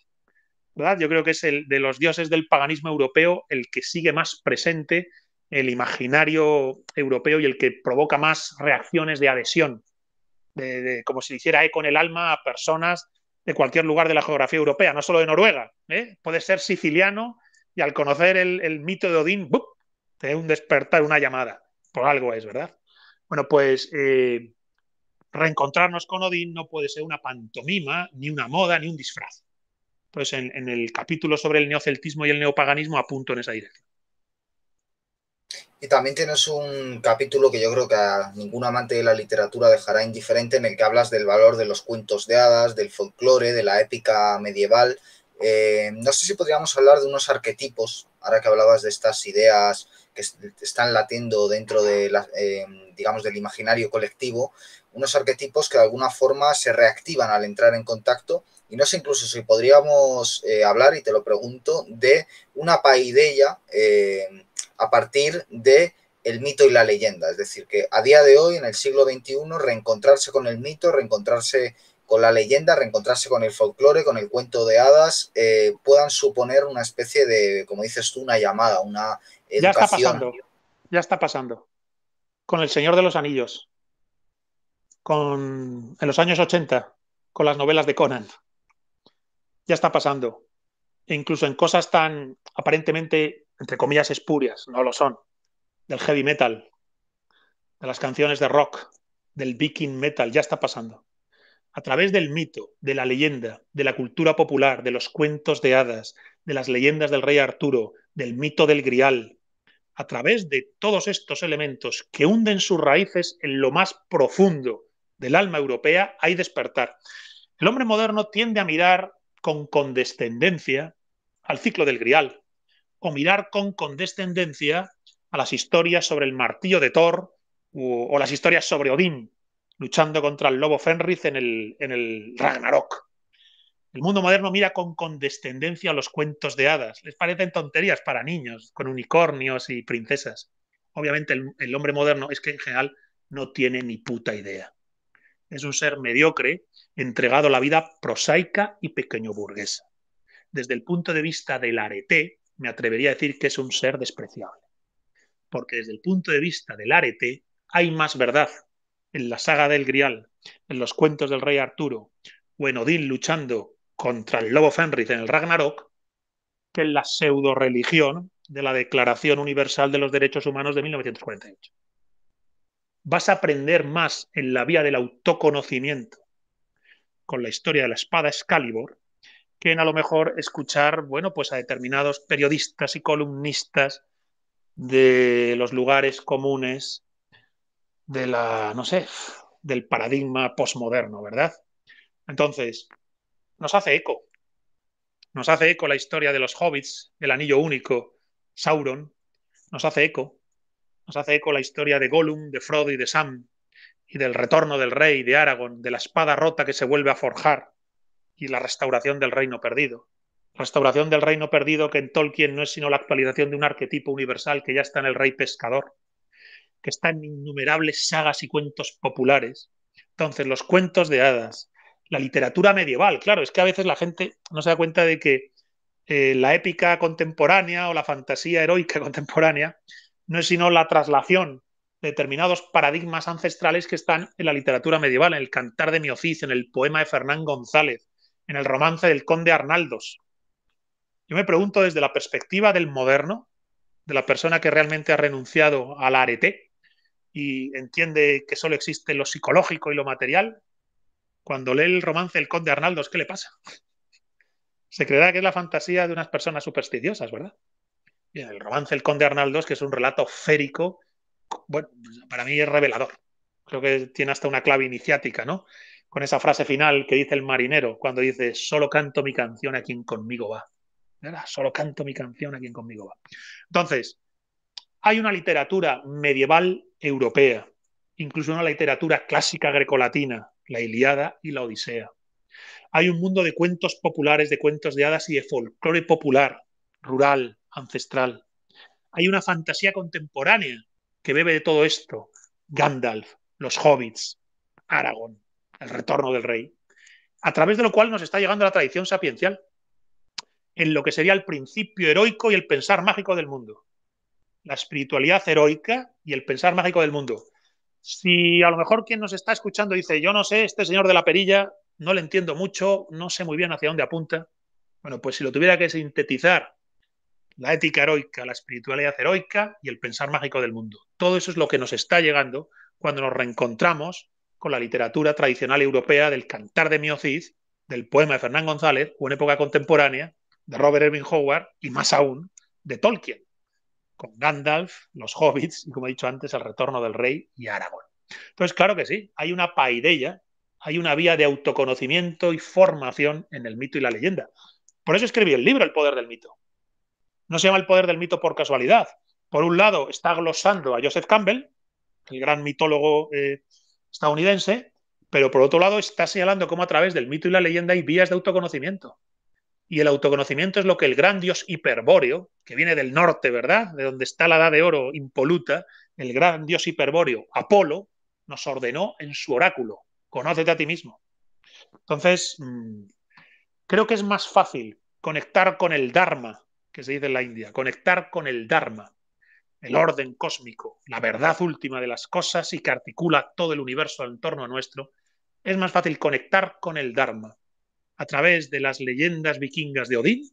¿verdad? Yo creo que es el de los dioses del paganismo europeo el que sigue más presente el imaginario europeo y el que provoca más reacciones de adhesión, de, como si hiciera eco en el alma a personas de cualquier lugar de la geografía europea, no solo de Noruega. ¿eh? Puede ser siciliano y al conocer el, mito de Odín, ¡bup! te un despertar, una llamada. Por algo es, ¿verdad? Bueno, pues eh, reencontrarnos con Odín no puede ser una pantomima, ni una moda, ni un disfraz. Pues en, el capítulo sobre el neoceltismo y el neopaganismo apunto en esa dirección. Y también tienes un capítulo que yo creo que a ningún amante de la literatura dejará indiferente, en el que hablas del valor de los cuentos de hadas, del folclore, de la épica medieval. Eh, no sé si podríamos hablar de unos arquetipos, ahora que hablabas de estas ideas que están latiendo dentro de la, eh, digamos, del imaginario colectivo, unos arquetipos que de alguna forma se reactivan al entrar en contacto. Y no sé incluso si podríamos eh, hablar, y te lo pregunto, de una paideia eh, a partir de el mito y la leyenda. Es decir, que a día de hoy, en el siglo XXI, reencontrarse con el mito, reencontrarse con la leyenda, reencontrarse con el folclore, con el cuento de hadas, eh, puedan suponer una especie de, como dices tú, una llamada, una Ya está pasando, ya está pasando. Con el Señor de los Anillos en los años 80 con las novelas de Conan. Ya está pasando. E incluso en cosas tan aparentemente, entre comillas, espurias, no lo son, del heavy metal, de las canciones de rock, del viking metal, ya está pasando. A través del mito, de la leyenda, de la cultura popular, de los cuentos de hadas, de las leyendas del rey Arturo, del mito del grial, a través de todos estos elementos que hunden sus raíces en lo más profundo del alma europea hay despertar. El hombre moderno tiende a mirar con condescendencia al ciclo del grial, o mirar con condescendencia a las historias sobre el martillo de Thor o, las historias sobre Odín, luchando contra el lobo Fenris en el, el Ragnarok. El mundo moderno mira con condescendencia a los cuentos de hadas. Les parecen tonterías para niños, con unicornios y princesas. Obviamente el, hombre moderno es que en general no tiene ni puta idea es un ser mediocre, entregado a la vida prosaica y pequeño burguesa. Desde el punto de vista del arete, me atrevería a decir que es un ser despreciable. Porque desde el punto de vista del arete, hay más verdad en la saga del Grial, en los cuentos del rey Arturo o en Odín luchando contra el lobo Fenris en el Ragnarok que en la pseudo religión de la Declaración Universal de los Derechos Humanos de 1948 vas a aprender más en la vía del autoconocimiento con la historia de la espada Excalibur que en a lo mejor escuchar, bueno, pues a determinados periodistas y columnistas de los lugares comunes de la, no sé, del paradigma posmoderno, ¿verdad? Entonces, nos hace eco. Nos hace eco la historia de los hobbits, el anillo único, Sauron. Nos hace eco nos hace eco la historia de Gollum, de Frodo y de Sam, y del retorno del rey, de Aragón, de la espada rota que se vuelve a forjar, y la restauración del reino perdido. Restauración del reino perdido que en Tolkien no es sino la actualización de un arquetipo universal que ya está en el rey pescador, que está en innumerables sagas y cuentos populares. Entonces, los cuentos de hadas, la literatura medieval, claro, es que a veces la gente no se da cuenta de que eh, la épica contemporánea o la fantasía heroica contemporánea no es sino la traslación de determinados paradigmas ancestrales que están en la literatura medieval, en el Cantar de mi oficio, en el poema de Fernán González, en el romance del conde Arnaldos. Yo me pregunto desde la perspectiva del moderno, de la persona que realmente ha renunciado al arete y entiende que solo existe lo psicológico y lo material, cuando lee el romance del conde Arnaldos, ¿qué le pasa? Se creerá que es la fantasía de unas personas supersticiosas, ¿verdad? El romance El Conde Arnaldos, que es un relato férico, bueno, para mí es revelador. Creo que tiene hasta una clave iniciática, ¿no? Con esa frase final que dice el marinero, cuando dice, solo canto mi canción a quien conmigo va. Solo canto mi canción a quien conmigo va. Entonces, hay una literatura medieval europea, incluso una literatura clásica grecolatina, la Iliada y la Odisea. Hay un mundo de cuentos populares, de cuentos de hadas y de folclore popular, rural, ancestral. Hay una fantasía contemporánea que bebe de todo esto. Gandalf, los hobbits, Aragón, el retorno del rey, a través de lo cual nos está llegando la tradición sapiencial, en lo que sería el principio heroico y el pensar mágico del mundo. La espiritualidad heroica y el pensar mágico del mundo. Si a lo mejor quien nos está escuchando dice, yo no sé, este señor de la perilla, no le entiendo mucho, no sé muy bien hacia dónde apunta. Bueno, pues si lo tuviera que sintetizar la ética heroica, la espiritualidad heroica y el pensar mágico del mundo. Todo eso es lo que nos está llegando cuando nos reencontramos con la literatura tradicional europea del cantar de Miocid, del poema de Fernán González, o en época contemporánea, de Robert Irving Howard y más aún, de Tolkien, con Gandalf, los hobbits y, como he dicho antes, el retorno del rey y Aragorn. Entonces, claro que sí, hay una paideia, hay una vía de autoconocimiento y formación en el mito y la leyenda. Por eso escribí el libro El poder del mito, no se llama El poder del mito por casualidad. Por un lado, está glosando a Joseph Campbell, el gran mitólogo eh, estadounidense, pero por otro lado está señalando cómo a través del mito y la leyenda hay vías de autoconocimiento. Y el autoconocimiento es lo que el gran dios hiperbóreo, que viene del norte, ¿verdad? De donde está la edad de oro impoluta, el gran dios hiperbóreo, Apolo, nos ordenó en su oráculo. Conócete a ti mismo. Entonces, mm, creo que es más fácil conectar con el Dharma que se dice en la India, conectar con el Dharma, el orden cósmico, la verdad última de las cosas y que articula todo el universo en torno a nuestro, es más fácil conectar con el Dharma a través de las leyendas vikingas de Odín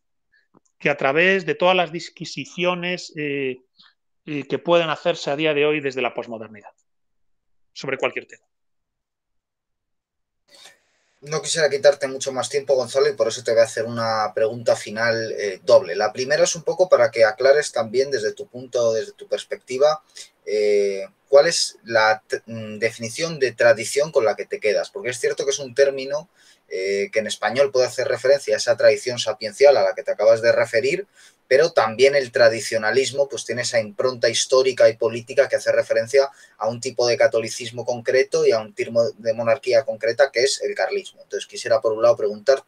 que a través de todas las disquisiciones eh, eh, que pueden hacerse a día de hoy desde la posmodernidad sobre cualquier tema no quisiera quitarte mucho más tiempo, Gonzalo, y por eso te voy a hacer una pregunta final eh, doble. La primera es un poco para que aclares también desde tu punto, desde tu perspectiva, eh, cuál es la mm, definición de tradición con la que te quedas, porque es cierto que es un término eh, que en español puede hacer referencia a esa tradición sapiencial a la que te acabas de referir, pero también el tradicionalismo pues tiene esa impronta histórica y política que hace referencia a un tipo de catolicismo concreto y a un tipo de monarquía concreta que es el carlismo. Entonces quisiera por un lado preguntarte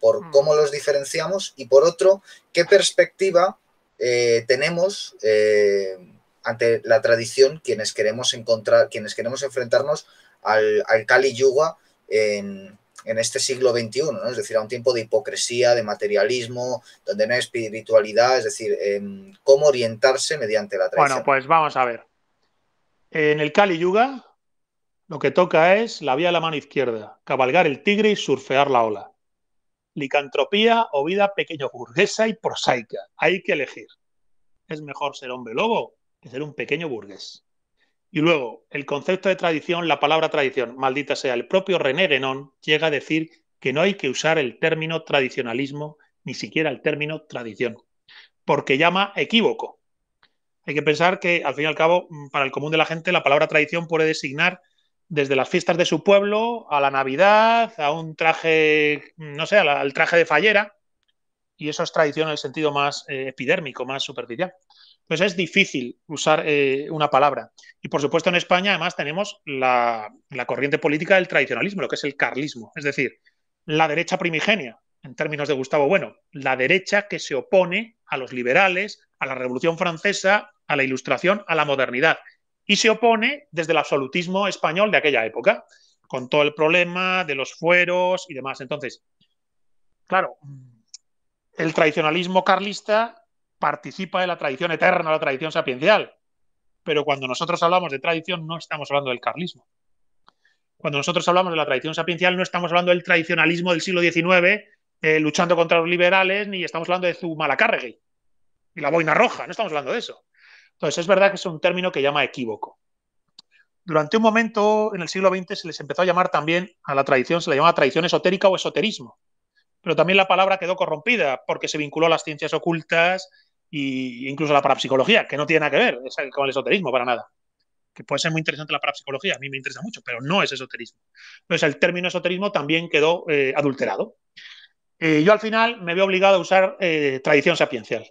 por mm. cómo los diferenciamos y por otro, qué perspectiva eh, tenemos eh, ante la tradición quienes queremos encontrar, quienes queremos enfrentarnos al, al Kali Yuga en, en este siglo XXI, es decir, a un tiempo de hipocresía, de materialismo, donde no hay espiritualidad, es decir, em, cómo orientarse mediante la tradición. Bueno, pues vamos a ver. En el Kali Yuga lo que toca es la vía de la mano izquierda, cabalgar el tigre y surfear la ola. Licantropía o vida pequeño burguesa y prosaica. Hay que elegir. Es mejor ser hombre lobo que ser un pequeño burgués. Y luego, el concepto de tradición, la palabra tradición, maldita sea, el propio René Guénon llega a decir que no hay que usar el término tradicionalismo, ni siquiera el término tradición, porque llama equívoco. Hay que pensar que, al fin y al cabo, mm, para el común de la gente, la palabra tradición puede designar desde las fiestas de su pueblo a la Navidad, a un traje, mm, no sé, al traje de fallera, y eso es tradición en el sentido más eh, epidérmico, más superficial. Entonces pues es difícil usar eh, una palabra. Y por supuesto en España además tenemos la, la, corriente política del tradicionalismo, lo que es el carlismo, es decir, la derecha primigenia, en términos de Gustavo Bueno, la derecha que se opone a los liberales, a la Revolución Francesa, a la Ilustración, a la modernidad. Y se opone desde el absolutismo español de aquella época, con todo el problema de los fueros y demás. Entonces, claro, el tradicionalismo carlista participa de la tradición eterna, la tradición sapiencial. Pero cuando nosotros hablamos de tradición no estamos hablando del carlismo. Cuando nosotros hablamos de la tradición sapiencial no estamos hablando del tradicionalismo del siglo XIX, eh, luchando contra los liberales, ni estamos hablando de Zumalacárregui y la boina roja, no estamos hablando de eso. Entonces es verdad que es un término que llama equívoco. Durante un momento en el siglo XX se les empezó a llamar también a la tradición, se la llamaba tradición esotérica o esoterismo, pero también la palabra quedó corrompida porque se vinculó a las ciencias ocultas, incluso la parapsicología, que no tiene nada que ver con el esoterismo para nada. Que puede ser muy interesante la parapsicología, a mí me interesa mucho, pero no es esoterismo. Entonces el término esoterismo también quedó eh, adulterado. Eh, yo al final me veo obligado a usar eh, tradición sapiencial.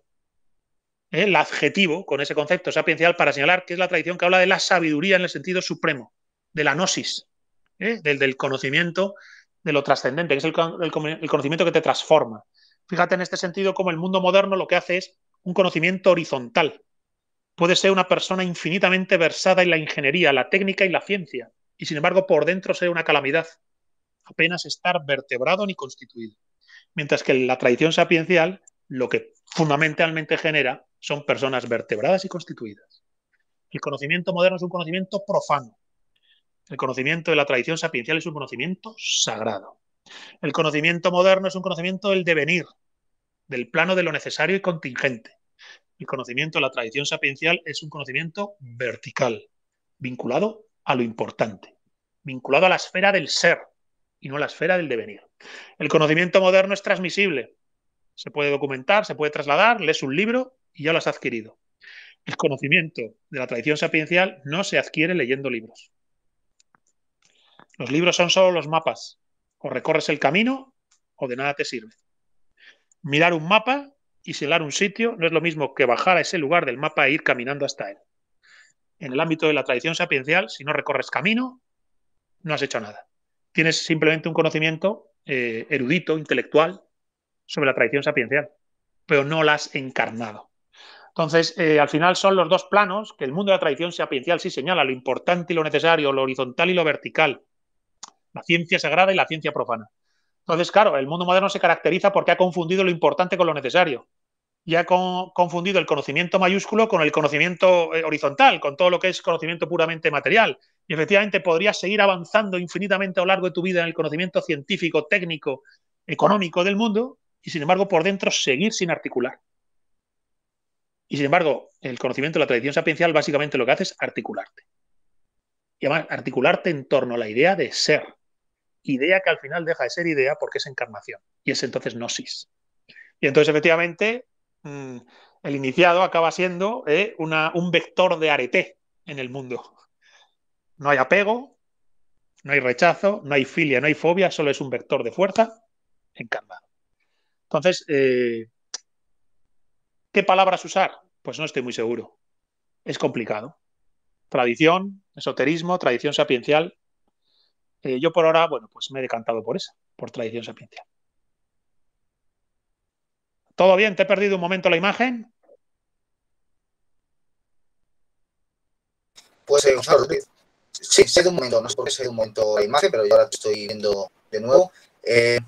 El adjetivo con ese concepto sapiencial para señalar que es la tradición que habla de la sabiduría en el sentido supremo, de la gnosis, del, conocimiento de lo trascendente, que es el, el conocimiento que te transforma. Fíjate en este sentido cómo el mundo moderno lo que hace es un conocimiento horizontal. Puede ser una persona infinitamente versada en la ingeniería, la técnica y la ciencia, y sin embargo por dentro sea una calamidad, apenas estar vertebrado ni constituido. Mientras que la tradición sapiencial lo que fundamentalmente genera son personas vertebradas y constituidas. El conocimiento moderno es un conocimiento profano. El conocimiento de la tradición sapiencial es un conocimiento sagrado. El conocimiento moderno es un conocimiento del devenir, del plano de lo necesario y contingente. El conocimiento de la tradición sapiencial es un conocimiento vertical, vinculado a lo importante, vinculado a la esfera del ser y no a la esfera del devenir. El conocimiento moderno es transmisible. Se puede documentar, se puede trasladar, lees un libro y ya lo has adquirido. El conocimiento de la tradición sapiencial no se adquiere leyendo libros. Los libros son solo los mapas. O recorres el camino o de nada te sirve mirar un mapa y señalar un sitio no es lo mismo que bajar a ese lugar del mapa e ir caminando hasta él. En el ámbito de la tradición sapiencial, si no recorres camino, no has hecho nada. Tienes simplemente un conocimiento eh, erudito, intelectual, sobre la tradición sapiencial, pero no la has encarnado. Entonces, eh, al final son los dos planos que el mundo de la tradición sapiencial sí señala, lo importante y lo necesario, lo horizontal y lo vertical, la ciencia sagrada y la ciencia profana. Entonces, claro, el mundo moderno se caracteriza porque ha confundido lo importante con lo necesario y ha confundido el conocimiento mayúsculo con el conocimiento eh, horizontal, con todo lo que es conocimiento puramente material. Y efectivamente podrías seguir avanzando infinitamente a lo largo de tu vida en el conocimiento científico, técnico, económico del mundo y sin embargo por dentro seguir sin articular. Y sin embargo, el conocimiento de la tradición sapiencial básicamente lo que hace es articularte. Y además, articularte en torno a la idea de ser, idea que al final deja de ser idea porque es encarnación y es entonces gnosis. Y entonces efectivamente mm, el iniciado acaba siendo eh, un vector de arete en el mundo. No hay apego, no hay rechazo, no hay filia, no hay fobia, solo es un vector de fuerza encarnado. Entonces, eh, ¿qué palabras usar? Pues no estoy muy seguro. Es complicado. Tradición, esoterismo, tradición sapiencial, eh, yo por ahora, bueno, pues me he decantado por esa, por tradición serpiente. ¿Todo bien? ¿Te he perdido un momento la imagen? Pues eh, Gonzalo Sí, sé de un momento, no sé por qué sé de un momento la imagen, pero yo ahora estoy viendo de nuevo. Eh,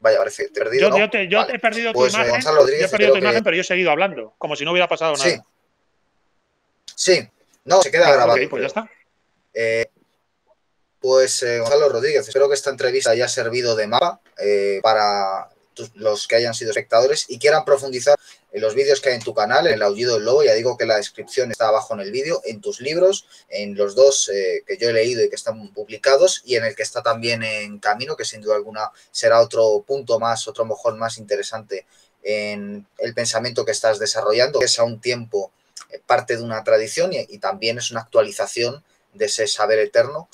vaya, parece, te he perdido. Yo, yo, te, he perdido tu pues, eh, imagen. yo he perdido tu imagen, pero yo he seguido hablando, como si no hubiera pasado nada. Sí. Sí, no, se queda grabado. Okay, pues ya está. Eh, pues eh, Gonzalo Rodríguez, espero que esta entrevista haya servido de mapa eh, para los que hayan sido espectadores y quieran profundizar en los vídeos que hay en tu canal, en el aullido del lobo, ya digo que la descripción está abajo en el vídeo, en tus libros, en los dos eh, que yo he leído y que están publicados y en el que está también en camino, que sin duda alguna será otro punto más, otro mejor más interesante en el pensamiento que estás desarrollando, que es a un tiempo parte de una tradición y también es una actualización de ese saber eterno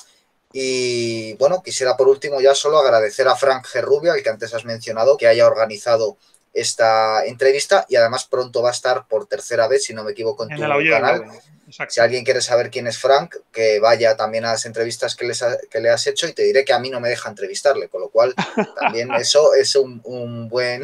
y bueno, quisiera por último ya solo agradecer a Frank Gerrubia, el que antes has mencionado, que haya organizado esta entrevista y además pronto va a estar por tercera vez, si no me equivoco, en, tu canal. Si alguien quiere saber quién es Frank, que vaya también a las entrevistas que, le has hecho y te diré que a mí no me deja entrevistarle, con lo cual también eso es un, buen,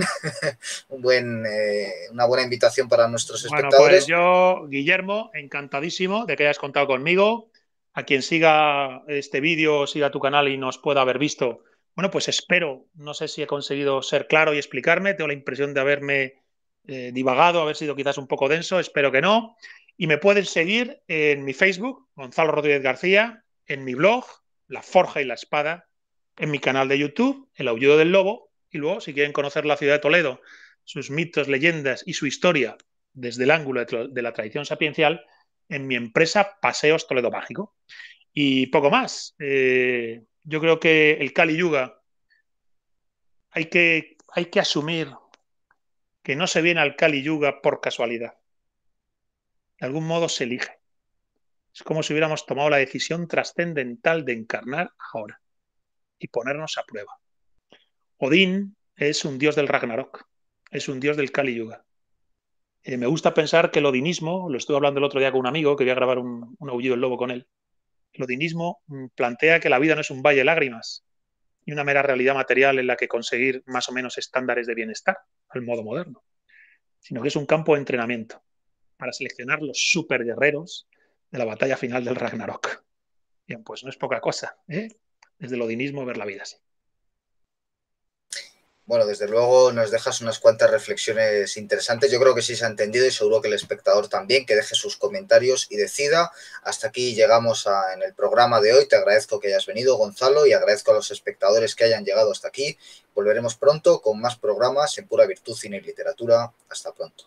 un buen eh, una buena invitación para nuestros pues espectadores. pues yo, Guillermo, encantadísimo de que hayas contado conmigo a quien siga este vídeo, siga tu canal y nos pueda haber visto. Bueno, pues espero, no sé si he conseguido ser claro y explicarme, tengo la impresión de haberme eh, divagado, haber sido quizás un poco denso, espero que no. Y me pueden seguir en mi Facebook, Gonzalo Rodríguez García, en mi blog, La Forja y la Espada, en mi canal de YouTube, El Aullido del Lobo, y luego, si quieren conocer la ciudad de Toledo, sus mitos, leyendas y su historia desde el ángulo de la tradición sapiencial, en mi empresa Paseos Toledo Mágico. Y poco más. Eh, yo creo que el Kali Yuga hay que, hay que asumir que no se viene al Kali Yuga por casualidad. De algún modo se elige. Es como si hubiéramos tomado la decisión trascendental de encarnar ahora y ponernos a prueba. Odín es un dios del Ragnarok, es un dios del Kali Yuga. Eh, me gusta pensar que el odinismo, lo estuve hablando el otro día con un amigo, que voy a grabar un, aullido del lobo con él, el odinismo mm, plantea que la vida no es un valle de lágrimas y una mera realidad material en la que conseguir más o menos estándares de bienestar al modo moderno, sino que es un campo de entrenamiento para seleccionar los super guerreros de la batalla final del Ragnarok. Bien, pues no es poca cosa, ¿eh? desde el odinismo ver la vida así. Bueno, desde luego nos dejas unas cuantas reflexiones interesantes. Yo creo que sí se ha entendido y seguro que el espectador también, que deje sus comentarios y decida. Hasta aquí llegamos en el programa de hoy. Te agradezco que hayas venido, Gonzalo, y agradezco a los espectadores que hayan llegado hasta aquí. Volveremos pronto con más programas en pura virtud, cine y literatura. Hasta pronto.